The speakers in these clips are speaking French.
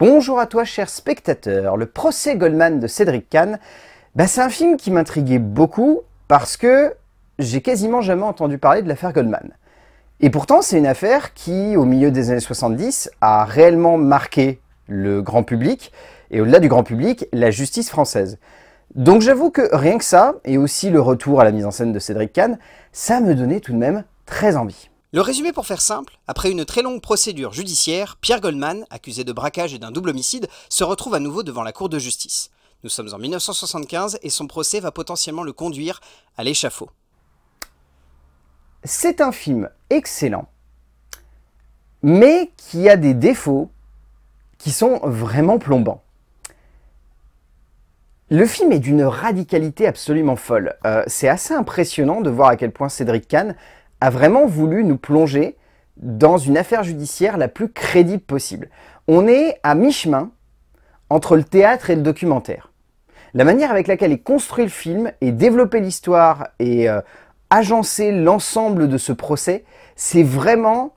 Bonjour à toi, cher spectateur. Le procès Goldman de Cédric Kahn, bah, c'est un film qui m'intriguait beaucoup parce que j'ai quasiment jamais entendu parler de l'affaire Goldman. Et pourtant, c'est une affaire qui, au milieu des années 70, a réellement marqué le grand public et au-delà du grand public, la justice française. Donc j'avoue que rien que ça, et aussi le retour à la mise en scène de Cédric Kahn, ça me donnait tout de même très envie. Le résumé pour faire simple, après une très longue procédure judiciaire, Pierre Goldman, accusé de braquage et d'un double homicide, se retrouve à nouveau devant la Cour de justice. Nous sommes en 1975 et son procès va potentiellement le conduire à l'échafaud. C'est un film excellent, mais qui a des défauts qui sont vraiment plombants. Le film est d'une radicalité absolument folle. Euh, c'est assez impressionnant de voir à quel point Cédric Kahn a vraiment voulu nous plonger dans une affaire judiciaire la plus crédible possible. On est à mi-chemin entre le théâtre et le documentaire. La manière avec laquelle est construit le film et développé l'histoire et euh, agencé l'ensemble de ce procès, c'est vraiment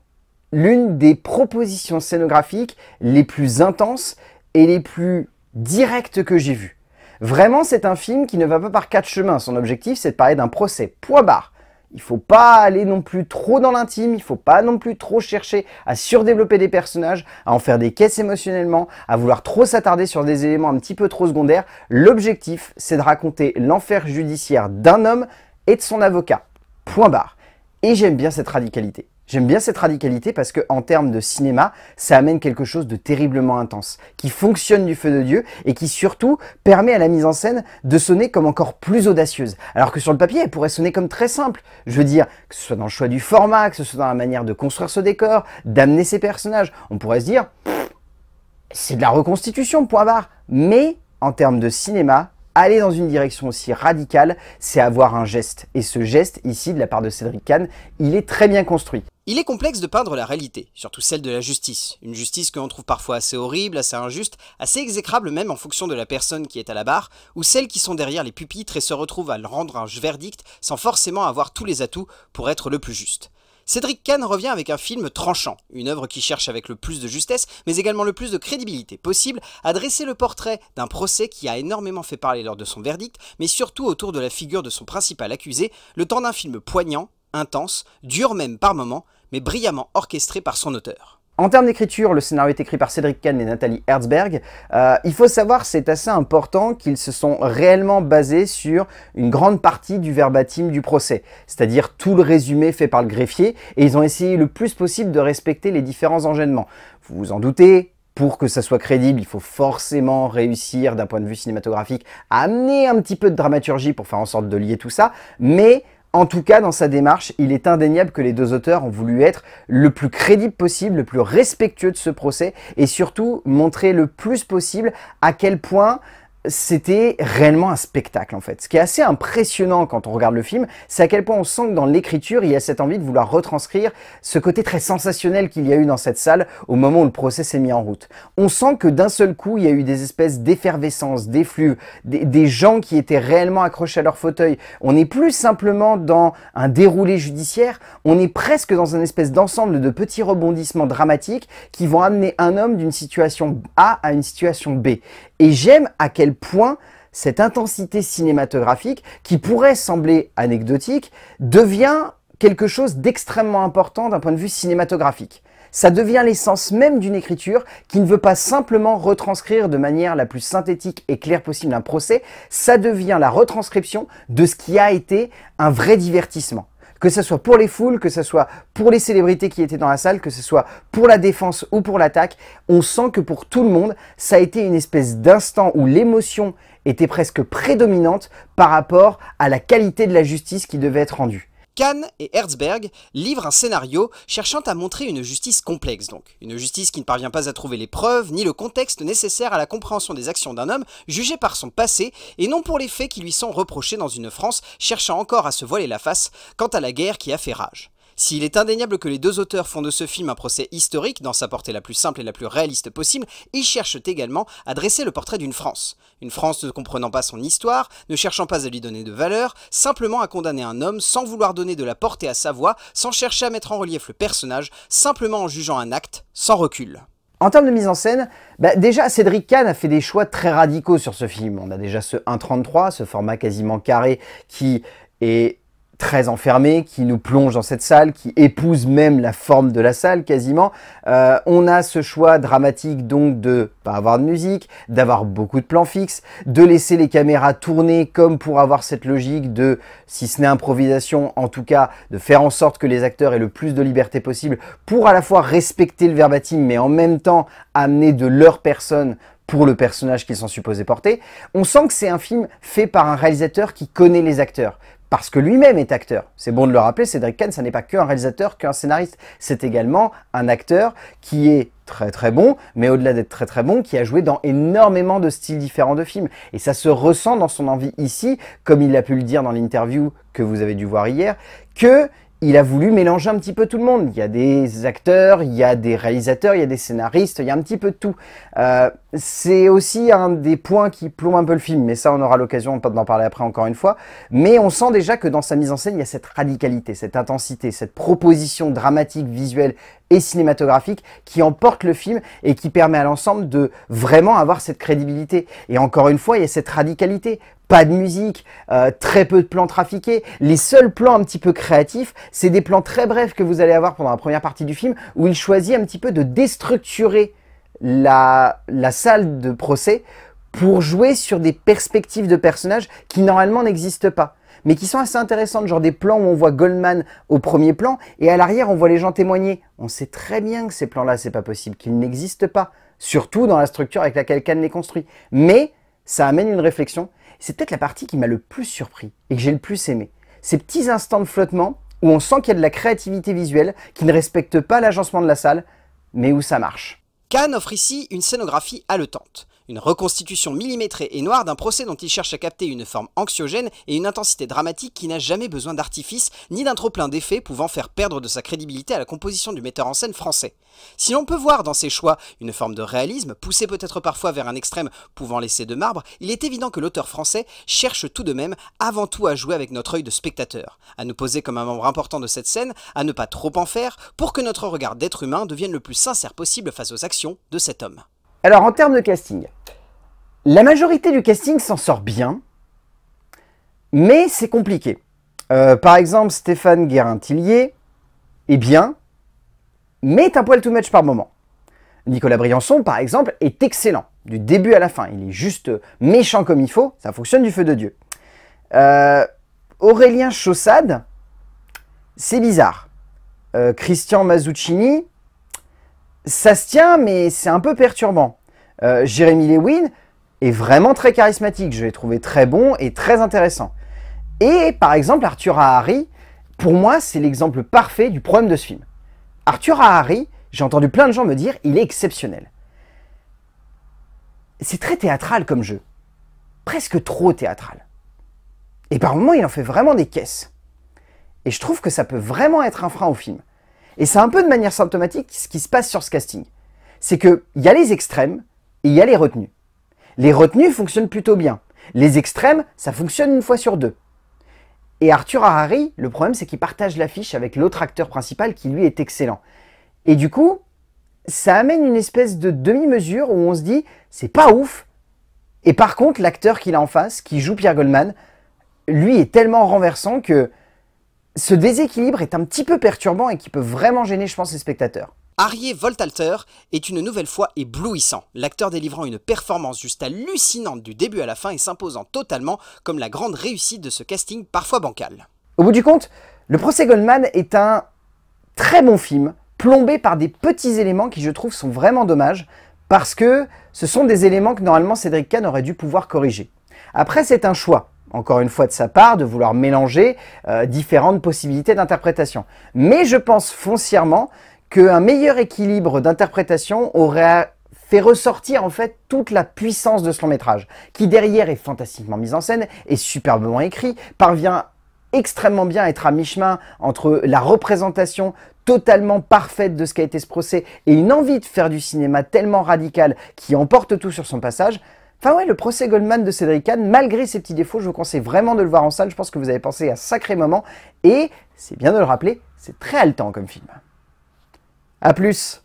l'une des propositions scénographiques les plus intenses et les plus directes que j'ai vues. Vraiment, c'est un film qui ne va pas par quatre chemins. Son objectif, c'est de parler d'un procès, point barre. Il faut pas aller non plus trop dans l'intime, il faut pas non plus trop chercher à surdévelopper des personnages, à en faire des caisses émotionnellement, à vouloir trop s'attarder sur des éléments un petit peu trop secondaires. L'objectif, c'est de raconter l'enfer judiciaire d'un homme et de son avocat. Point barre. Et j'aime bien cette radicalité. J'aime bien cette radicalité parce que en termes de cinéma, ça amène quelque chose de terriblement intense, qui fonctionne du feu de Dieu et qui surtout permet à la mise en scène de sonner comme encore plus audacieuse. Alors que sur le papier, elle pourrait sonner comme très simple. Je veux dire, que ce soit dans le choix du format, que ce soit dans la manière de construire ce décor, d'amener ses personnages, on pourrait se dire, c'est de la reconstitution, point barre. Mais en termes de cinéma, aller dans une direction aussi radicale, c'est avoir un geste. Et ce geste, ici, de la part de Cédric Kahn, il est très bien construit. Il est complexe de peindre la réalité, surtout celle de la justice, une justice que l'on trouve parfois assez horrible, assez injuste, assez exécrable même en fonction de la personne qui est à la barre, ou celles qui sont derrière les pupitres et se retrouvent à rendre un verdict sans forcément avoir tous les atouts pour être le plus juste. Cédric Kahn revient avec un film tranchant, une œuvre qui cherche avec le plus de justesse, mais également le plus de crédibilité possible, à dresser le portrait d'un procès qui a énormément fait parler lors de son verdict, mais surtout autour de la figure de son principal accusé, le temps d'un film poignant, intense, dur même par moments, mais brillamment orchestré par son auteur. En termes d'écriture, le scénario est écrit par Cédric Kahn et Nathalie Herzberg. Euh, il faut savoir, c'est assez important, qu'ils se sont réellement basés sur une grande partie du verbatim du procès, c'est-à-dire tout le résumé fait par le greffier, et ils ont essayé le plus possible de respecter les différents enchaînements. Vous vous en doutez, pour que ça soit crédible, il faut forcément réussir d'un point de vue cinématographique à amener un petit peu de dramaturgie pour faire en sorte de lier tout ça, mais en tout cas, dans sa démarche, il est indéniable que les deux auteurs ont voulu être le plus crédible possible, le plus respectueux de ce procès et surtout montrer le plus possible à quel point c'était réellement un spectacle en fait. Ce qui est assez impressionnant quand on regarde le film, c'est à quel point on sent que dans l'écriture, il y a cette envie de vouloir retranscrire ce côté très sensationnel qu'il y a eu dans cette salle au moment où le procès s'est mis en route. On sent que d'un seul coup, il y a eu des espèces d'effervescence, des flux, des, gens qui étaient réellement accrochés à leur fauteuil. On n'est plus simplement dans un déroulé judiciaire, on est presque dans un espèce d'ensemble de petits rebondissements dramatiques qui vont amener un homme d'une situation A à une situation B. Et j'aime à quel point cette intensité cinématographique, qui pourrait sembler anecdotique, devient quelque chose d'extrêmement important d'un point de vue cinématographique. Ça devient l'essence même d'une écriture qui ne veut pas simplement retranscrire de manière la plus synthétique et claire possible un procès, ça devient la retranscription de ce qui a été un vrai divertissement. Que ce soit pour les foules, que ce soit pour les célébrités qui étaient dans la salle, que ce soit pour la défense ou pour l'attaque, on sent que pour tout le monde, ça a été une espèce d'instant où l'émotion était presque prédominante par rapport à la qualité de la justice qui devait être rendue. Kahn et Herzberg livrent un scénario cherchant à montrer une justice complexe donc, une justice qui ne parvient pas à trouver les preuves ni le contexte nécessaire à la compréhension des actions d'un homme jugé par son passé et non pour les faits qui lui sont reprochés dans une France cherchant encore à se voiler la face quant à la guerre qui a fait rage. S'il est indéniable que les deux auteurs font de ce film un procès historique, dans sa portée la plus simple et la plus réaliste possible, ils cherchent également à dresser le portrait d'une France. Une France ne comprenant pas son histoire, ne cherchant pas à lui donner de valeur, simplement à condamner un homme sans vouloir donner de la portée à sa voix, sans chercher à mettre en relief le personnage, simplement en jugeant un acte sans recul. En termes de mise en scène, bah, déjà Cédric Kahn a fait des choix très radicaux sur ce film. On a déjà ce 1.33, ce format quasiment carré qui est très enfermé, qui nous plonge dans cette salle, qui épouse même la forme de la salle quasiment. Euh, on a ce choix dramatique donc de pas avoir de musique, d'avoir beaucoup de plans fixes, de laisser les caméras tourner comme pour avoir cette logique de, si ce n'est improvisation, en tout cas de faire en sorte que les acteurs aient le plus de liberté possible pour à la fois respecter le verbatim mais en même temps amener de leur personne pour le personnage qu'ils sont supposés porter. On sent que c'est un film fait par un réalisateur qui connaît les acteurs parce que lui-même est acteur. C'est bon de le rappeler, Cédric Kahn, ça n'est pas qu'un réalisateur, qu'un scénariste. C'est également un acteur qui est très très bon, mais au-delà d'être très très bon, qui a joué dans énormément de styles différents de films. Et ça se ressent dans son envie ici, comme il a pu le dire dans l'interview que vous avez dû voir hier, que il a voulu mélanger un petit peu tout le monde. Il y a des acteurs, il y a des réalisateurs, il y a des scénaristes, il y a un petit peu de tout. Euh, c'est aussi un des points qui plombe un peu le film, mais ça on aura l'occasion d'en parler après encore une fois. Mais on sent déjà que dans sa mise en scène, il y a cette radicalité, cette intensité, cette proposition dramatique, visuelle et cinématographique qui emporte le film et qui permet à l'ensemble de vraiment avoir cette crédibilité. Et encore une fois, il y a cette radicalité. Pas de musique, euh, très peu de plans trafiqués. Les seuls plans un petit peu créatifs, c'est des plans très brefs que vous allez avoir pendant la première partie du film où il choisit un petit peu de déstructurer la, la salle de procès pour jouer sur des perspectives de personnages qui normalement n'existent pas mais qui sont assez intéressantes, genre des plans où on voit Goldman au premier plan et à l'arrière on voit les gens témoigner. On sait très bien que ces plans-là, c'est pas possible, qu'ils n'existent pas, surtout dans la structure avec laquelle Kahn les construit. Mais ça amène une réflexion. C'est peut-être la partie qui m'a le plus surpris et que j'ai le plus aimé. Ces petits instants de flottement où on sent qu'il y a de la créativité visuelle, qui ne respecte pas l'agencement de la salle, mais où ça marche. Khan offre ici une scénographie haletante une reconstitution millimétrée et noire d'un procès dont il cherche à capter une forme anxiogène et une intensité dramatique qui n'a jamais besoin d'artifice ni d'un trop-plein d'effets pouvant faire perdre de sa crédibilité à la composition du metteur en scène français. Si l'on peut voir dans ses choix une forme de réalisme, poussée peut-être parfois vers un extrême pouvant laisser de marbre, il est évident que l'auteur français cherche tout de même avant tout à jouer avec notre œil de spectateur, à nous poser comme un membre important de cette scène, à ne pas trop en faire, pour que notre regard d'être humain devienne le plus sincère possible face aux actions de cet homme. Alors en termes de casting, la majorité du casting s'en sort bien, mais c'est compliqué. Euh, par exemple, Stéphane Guérin-Tillier est bien, mais est un poil too much par moment. Nicolas Briançon, par exemple, est excellent, du début à la fin. Il est juste méchant comme il faut, ça fonctionne du feu de Dieu. Euh, Aurélien Chaussade, c'est bizarre. Euh, Christian Mazzuccini, ça se tient, mais c'est un peu perturbant. Euh, Jérémy Lewin est vraiment très charismatique. Je l'ai trouvé très bon et très intéressant. Et par exemple, Arthur Harry, pour moi, c'est l'exemple parfait du problème de ce film. Arthur Harry, j'ai entendu plein de gens me dire, il est exceptionnel. C'est très théâtral comme jeu. Presque trop théâtral. Et par moments, il en fait vraiment des caisses. Et je trouve que ça peut vraiment être un frein au film. Et c'est un peu de manière symptomatique ce qui se passe sur ce casting. C'est qu'il y a les extrêmes et il y a les retenues. Les retenues fonctionnent plutôt bien. Les extrêmes, ça fonctionne une fois sur deux. Et Arthur Harari, le problème c'est qu'il partage l'affiche avec l'autre acteur principal qui lui est excellent. Et du coup, ça amène une espèce de demi-mesure où on se dit c'est pas ouf. Et par contre, l'acteur qu'il a en face, qui joue Pierre Goldman, lui est tellement renversant que ce déséquilibre est un petit peu perturbant et qui peut vraiment gêner, je pense, les spectateurs. Harry Voltalter est une nouvelle fois éblouissant, l'acteur délivrant une performance juste hallucinante du début à la fin et s'imposant totalement comme la grande réussite de ce casting parfois bancal. Au bout du compte, le procès Goldman est un très bon film, plombé par des petits éléments qui je trouve sont vraiment dommages, parce que ce sont des éléments que normalement Cédric Kahn aurait dû pouvoir corriger. Après, c'est un choix encore une fois de sa part, de vouloir mélanger euh, différentes possibilités d'interprétation. Mais je pense foncièrement qu'un meilleur équilibre d'interprétation aurait fait ressortir en fait toute la puissance de ce long métrage, qui derrière est fantastiquement mise en scène, est superbement écrit, parvient extrêmement bien à être à mi-chemin entre la représentation totalement parfaite de ce qu'a été ce procès et une envie de faire du cinéma tellement radical qui emporte tout sur son passage, Enfin ouais, le procès Goldman de Cédric Kahn, malgré ses petits défauts, je vous conseille vraiment de le voir en salle. Je pense que vous avez pensé à un sacré moment. Et, c'est bien de le rappeler, c'est très haletant comme film. A plus